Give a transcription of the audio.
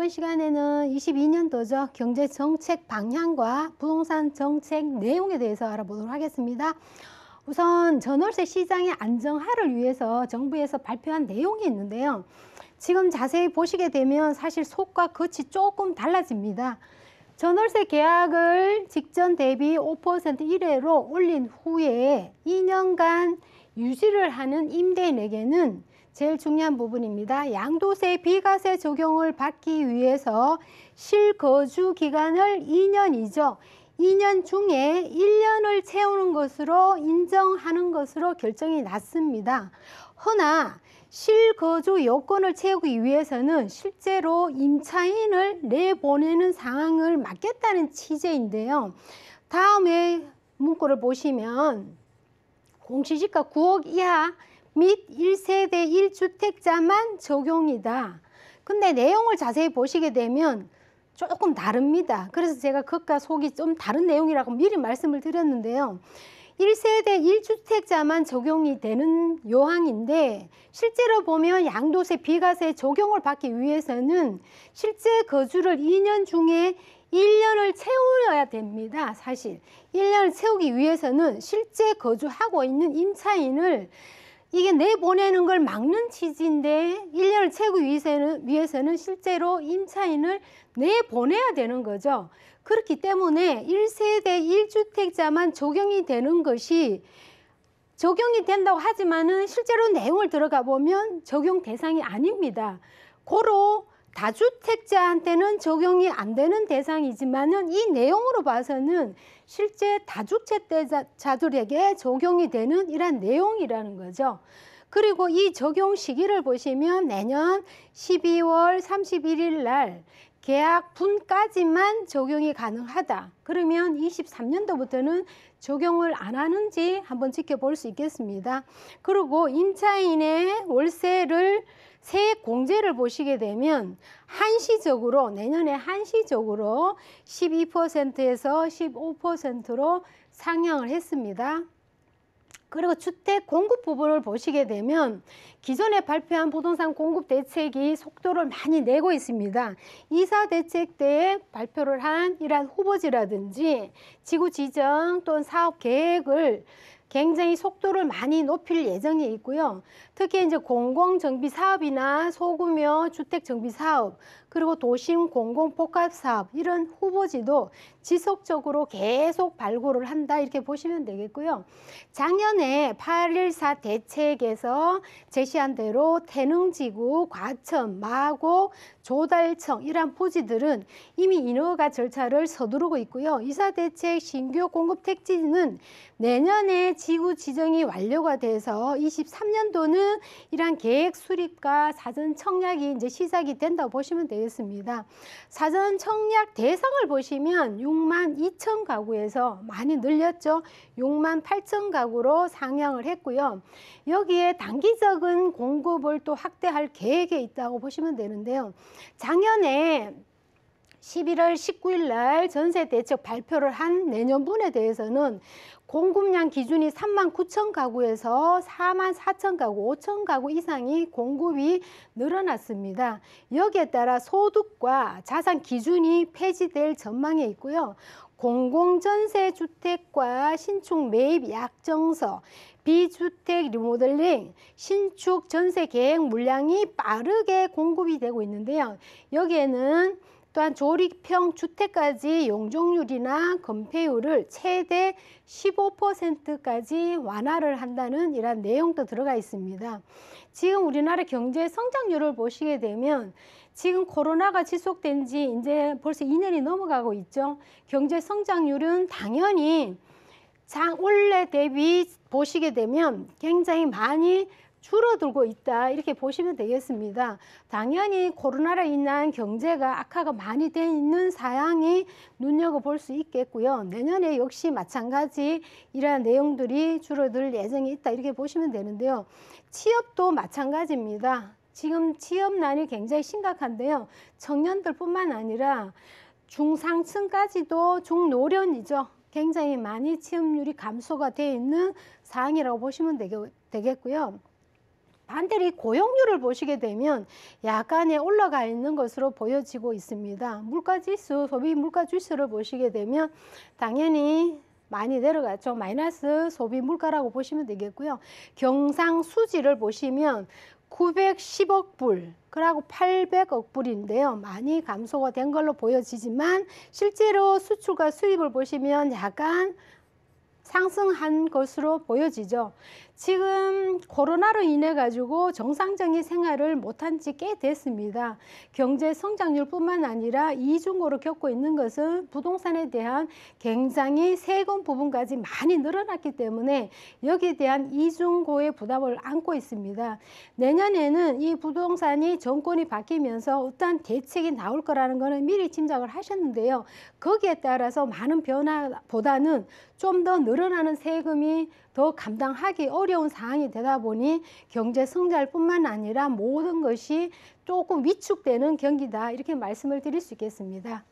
이번 시간에는 2 2년도적 경제 정책 방향과 부동산 정책 내용에 대해서 알아보도록 하겠습니다. 우선 전월세 시장의 안정화를 위해서 정부에서 발표한 내용이 있는데요. 지금 자세히 보시게 되면 사실 속과 겉이 조금 달라집니다. 전월세 계약을 직전 대비 5% 이래로 올린 후에 2년간 유지를 하는 임대인에게는 제일 중요한 부분입니다. 양도세 비과세 적용을 받기 위해서 실거주 기간을 2년이죠. 2년 중에 1년을 채우는 것으로 인정하는 것으로 결정이 났습니다. 허나 실거주 요건을 채우기 위해서는 실제로 임차인을 내보내는 상황을 막겠다는 취지인데요. 다음에 문구를 보시면 공시지가 9억 이하 및 1세대 1주택자만 적용이다. 근데 내용을 자세히 보시게 되면 조금 다릅니다. 그래서 제가 겉과 속이 좀 다른 내용이라고 미리 말씀을 드렸는데요. 1세대 1주택자만 적용이 되는 요항인데 실제로 보면 양도세, 비과세 적용을 받기 위해서는 실제 거주를 2년 중에 1년을 채우려야 됩니다. 사실 1년을 채우기 위해서는 실제 거주하고 있는 임차인을 이게 내보내는 걸 막는 취지인데 일년 최고위에서는 위해서는 실제로 임차인을 내보내야 되는 거죠. 그렇기 때문에 일세대일주택자만 적용이 되는 것이 적용이 된다고 하지만은 실제로 내용을 들어가 보면 적용 대상이 아닙니다. 고로 다주택자한테는 적용이 안 되는 대상이지만은 이 내용으로 봐서는 실제 다주택자들에게 적용이 되는 이러한 내용이라는 거죠. 그리고 이 적용 시기를 보시면 내년 12월 31일 날 계약 분까지만 적용이 가능하다. 그러면 23년도부터는 적용을 안 하는지 한번 지켜볼 수 있겠습니다. 그리고 임차인의 월세를 세액 공제를 보시게 되면 한시적으로 내년에 한시적으로 12%에서 15%로 상향을 했습니다. 그리고 주택 공급 부분을 보시게 되면 기존에 발표한 부동산 공급 대책이 속도를 많이 내고 있습니다. 이사 대책 때 발표를 한 이러한 후보지라든지 지구 지정 또는 사업 계획을 굉장히 속도를 많이 높일 예정이 있고요. 특히 이제 공공 정비 사업이나 소규모 주택 정비 사업 그리고 도심 공공 복합 사업 이런 후보지도 지속적으로 계속 발굴을 한다 이렇게 보시면 되겠고요. 작년에 8.14 대책에서 제시한 대로 태릉지구, 과천, 마곡, 조달청 이런한 부지들은 이미 인허가 절차를 서두르고 있고요. 이사 대책 신규 공급 택지는 내년에 지구 지정이 완료가 돼서 23년도는 이러한 계획 수립과 사전 청약이 이제 시작이 된다고 보시면 되겠습니다. 사전 청약 대상을 보시면 6만 2천 가구에서 많이 늘렸죠. 6만 8천 가구로 상향을 했고요. 여기에 단기적인 공급을 또 확대할 계획에 있다고 보시면 되는데요. 작년에 11월 19일 날 전세 대책 발표를 한 내년분에 대해서는 공급량 기준이 3만 9천 가구에서 4만 4천 가구, 5천 가구 이상이 공급이 늘어났습니다. 여기에 따라 소득과 자산 기준이 폐지될 전망에 있고요. 공공전세주택과 신축 매입 약정서, 비주택 리모델링, 신축 전세 계획 물량이 빠르게 공급이 되고 있는데요. 여기에는 또한 조립형 주택까지 용적률이나 건폐율을 최대 15%까지 완화를 한다는 이러한 내용도 들어가 있습니다. 지금 우리나라 경제 성장률을 보시게 되면 지금 코로나가 지속된 지 이제 벌써 2년이 넘어가고 있죠. 경제 성장률은 당연히 장 원래 대비 보시게 되면 굉장히 많이 줄어들고 있다 이렇게 보시면 되겠습니다. 당연히 코로나로 인한 경제가 악화가 많이 돼 있는 사양이 눈여겨볼 수 있겠고요. 내년에 역시 마찬가지 이러한 내용들이 줄어들 예정이 있다 이렇게 보시면 되는데요. 취업도 마찬가지입니다. 지금 취업난이 굉장히 심각한데요. 청년들뿐만 아니라 중상층까지도 중노련이죠. 굉장히 많이 취업률이 감소가 돼 있는 사항이라고 보시면 되겠고요. 반대로 이 고용률을 보시게 되면 약간의 올라가 있는 것으로 보여지고 있습니다. 물가지수, 소비 물가지수를 보시게 되면 당연히 많이 내려갔죠. 마이너스 소비 물가라고 보시면 되겠고요. 경상 수지를 보시면 910억 불, 그러고 800억 불인데요. 많이 감소가 된 걸로 보여지지만 실제로 수출과 수입을 보시면 약간 상승한 것으로 보여지죠. 지금 코로나로 인해 가지고 정상적인 생활을 못한 지 꽤 됐습니다. 경제 성장률뿐만 아니라 이중고를 겪고 있는 것은 부동산에 대한 굉장히 세금 부분까지 많이 늘어났기 때문에 여기에 대한 이중고의 부담을 안고 있습니다. 내년에는 이 부동산이 정권이 바뀌면서 어떠한 대책이 나올 거라는 것은 미리 짐작을 하셨는데요. 거기에 따라서 많은 변화보다는 좀 더 늘어나는 세금이 더 감당하기 어려 어려운 사항이 되다 보니 경제 성장뿐만 아니라 모든 것이 조금 위축되는 경기다 이렇게 말씀을 드릴 수 있겠습니다.